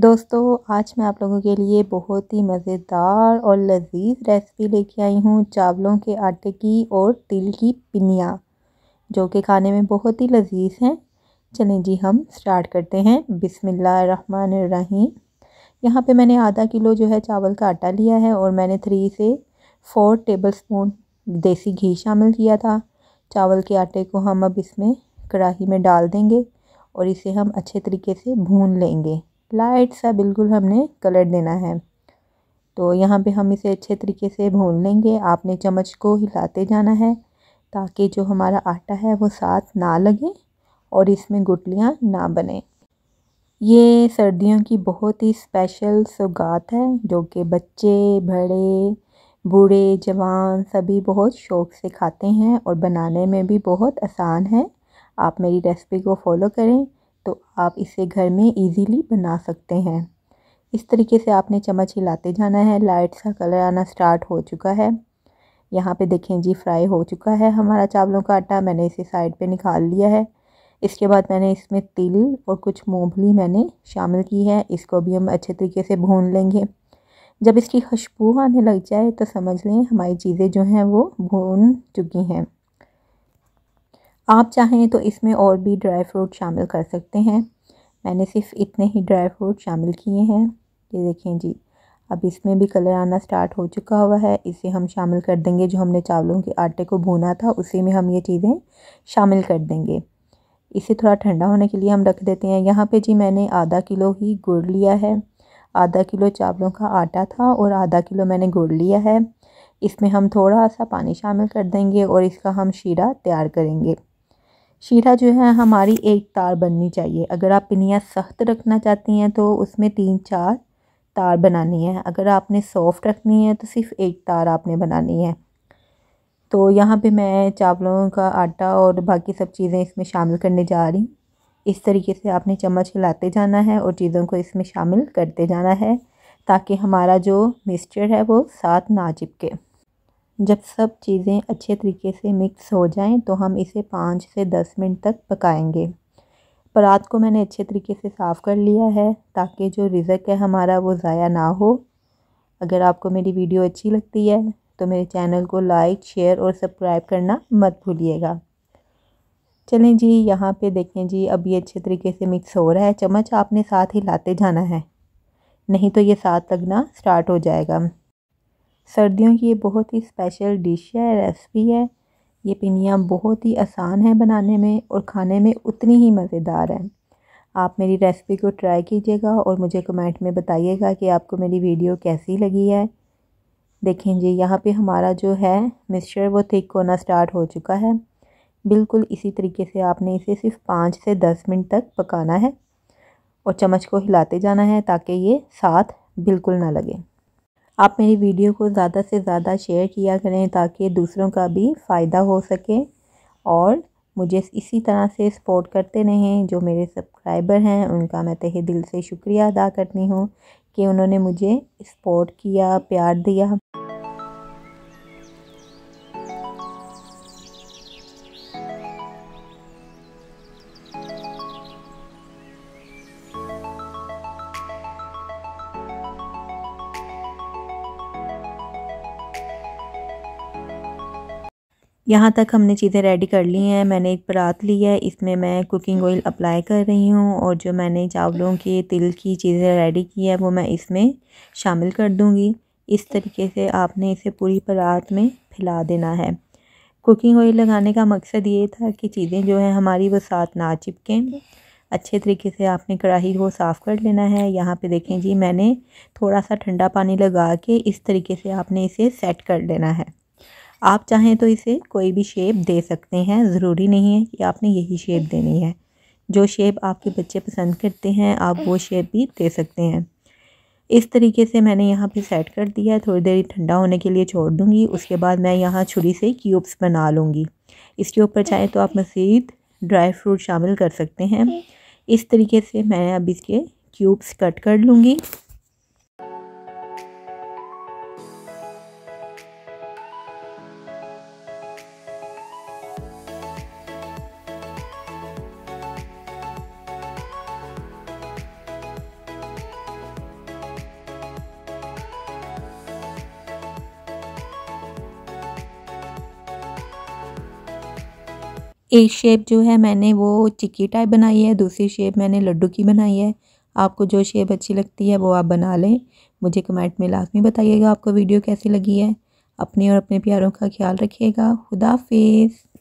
दोस्तों आज मैं आप लोगों के लिए बहुत ही मज़ेदार और लजीज रेसिपी लेके आई हूँ चावलों के आटे की और तिल की पिनिया जो कि खाने में बहुत ही लजीज हैं चलें जी हम स्टार्ट करते हैं बिसमीम यहाँ पे मैंने आधा किलो जो है चावल का आटा लिया है और मैंने थ्री से फ़ोर टेबल स्पून देसी घी शामिल किया था चावल के आटे को हम अब इसमें कढ़ाही में डाल देंगे और इसे हम अच्छे तरीके से भून लेंगे लाइट सा बिल्कुल हमने कलर देना है तो यहाँ पे हम इसे अच्छे तरीके से भून लेंगे आपने चम्मच को हिलाते जाना है ताकि जो हमारा आटा है वो साथ ना लगे और इसमें गुटलियाँ ना बने ये सर्दियों की बहुत ही स्पेशल सौगात है जो कि बच्चे बड़े बूढ़े जवान सभी बहुत शौक़ से खाते हैं और बनाने में भी बहुत आसान है आप मेरी रेसिपी को फॉलो करें तो आप इसे घर में इजीली बना सकते हैं इस तरीके से आपने चम्मच हिलाते जाना है लाइट सा कलर आना स्टार्ट हो चुका है यहाँ पे देखें जी फ्राई हो चुका है हमारा चावलों का आटा मैंने इसे साइड पे निकाल लिया है इसके बाद मैंने इसमें तिल और कुछ मूँगली मैंने शामिल की है इसको भी हम अच्छे तरीके से भून लेंगे जब इसकी खुशबू आने लग जाए तो समझ लें हमारी चीज़ें जो हैं वो भून चुकी हैं आप चाहें तो इसमें और भी ड्राई फ्रूट शामिल कर सकते हैं मैंने सिर्फ इतने ही ड्राई फ्रूट शामिल किए हैं ये देखें जी अब इसमें भी कलर आना स्टार्ट हो चुका हुआ है इसे हम शामिल कर देंगे जो हमने चावलों के आटे को भूना था उसी में हम ये चीज़ें शामिल कर देंगे इसे थोड़ा ठंडा होने के लिए हम रख देते हैं यहाँ पे जी मैंने आधा किलो ही गुड़ लिया है आधा किलो चावलों का आटा था और आधा किलो मैंने गुड़ लिया है इसमें हम थोड़ा सा पानी शामिल कर देंगे और इसका हम शीरा तैयार करेंगे शीरा जो है हमारी एक तार बननी चाहिए अगर आप पिनियाँ सख्त रखना चाहती हैं तो उसमें तीन चार तार बनानी है अगर आपने सॉफ्ट रखनी है तो सिर्फ एक तार आपने बनानी है तो यहाँ पे मैं चावलों का आटा और बाकी सब चीज़ें इसमें शामिल करने जा रही इस तरीके से आपने चम्मच हिलाते जाना है और चीज़ों को इसमें शामिल करते जाना है ताकि हमारा जो मिक्सचर है वो साथ ना चिपके जब सब चीज़ें अच्छे तरीके से मिक्स हो जाएं तो हम इसे पाँच से दस मिनट तक पकाएंगे परात को मैंने अच्छे तरीके से साफ़ कर लिया है ताकि जो रिज़क है हमारा वो ज़ाया ना हो अगर आपको मेरी वीडियो अच्छी लगती है तो मेरे चैनल को लाइक शेयर और सब्सक्राइब करना मत भूलिएगा चलें जी यहाँ पे देखें जी अब ये अच्छे तरीके से मिक्स हो रहा है चम्मच आपने साथ ही लाते जाना है नहीं तो ये साथ लगना स्टार्ट हो जाएगा सर्दियों की ये बहुत ही स्पेशल डिश है रेसिपी है ये पिनियाँ बहुत ही आसान है बनाने में और खाने में उतनी ही मज़ेदार है आप मेरी रेसिपी को ट्राई कीजिएगा और मुझे कमेंट में बताइएगा कि आपको मेरी वीडियो कैसी लगी है देखें जी यहाँ पे हमारा जो है मिक्सचर वो थिक होना स्टार्ट हो चुका है बिल्कुल इसी तरीके से आपने इसे सिर्फ पाँच से दस मिनट तक पकाना है और चम्मच को हिलाते जाना है ताकि ये साथ बिल्कुल ना लगे आप मेरी वीडियो को ज़्यादा से ज़्यादा शेयर किया करें ताकि दूसरों का भी फ़ायदा हो सके और मुझे इसी तरह से सपोर्ट करते रहें जो मेरे सब्सक्राइबर हैं उनका मैं तहे दिल से शुक्रिया अदा करती हूँ कि उन्होंने मुझे सपोर्ट किया प्यार दिया यहाँ तक हमने चीज़ें रेडी कर ली हैं मैंने एक परात ली है इसमें मैं कुकिंग ऑयल अप्लाई कर रही हूँ और जो मैंने चावलों के तिल की चीज़ें रेडी की है वो मैं इसमें शामिल कर दूँगी इस तरीके से आपने इसे पूरी परात में फैला देना है कुकिंग ऑयल लगाने का मकसद ये था कि चीज़ें जो हैं हमारी वो साथ ना चिपकें अच्छे तरीके से आपने कढ़ाई को साफ़ कर लेना है यहाँ पे देखें जी मैंने थोड़ा सा ठंडा पानी लगा के इस तरीके से आपने इसे सेट कर लेना है आप चाहें तो इसे कोई भी शेप दे सकते हैं ज़रूरी नहीं है कि आपने यही शेप देनी है जो शेप आपके बच्चे पसंद करते हैं आप वो शेप भी दे सकते हैं इस तरीके से मैंने यहाँ पे सेट कर दिया है थोड़ी देर ठंडा होने के लिए छोड़ दूँगी उसके बाद मैं यहाँ छुरी से क्यूब्स बना लूँगी इसके ऊपर चाहें तो आप मज़ीद ड्राई फ्रूट शामिल कर सकते हैं इस तरीके से मैं अब इसके क्यूब्स कट कर लूँगी एक शेप जो है मैंने वो चिक्की टाइप बनाई है दूसरी शेप मैंने लड्डू की बनाई है आपको जो शेप अच्छी लगती है वो आप बना लें मुझे कमेंट में लाजमी बताइएगा आपको वीडियो कैसी लगी है अपने और अपने प्यारों का ख्याल रखिएगा खुदा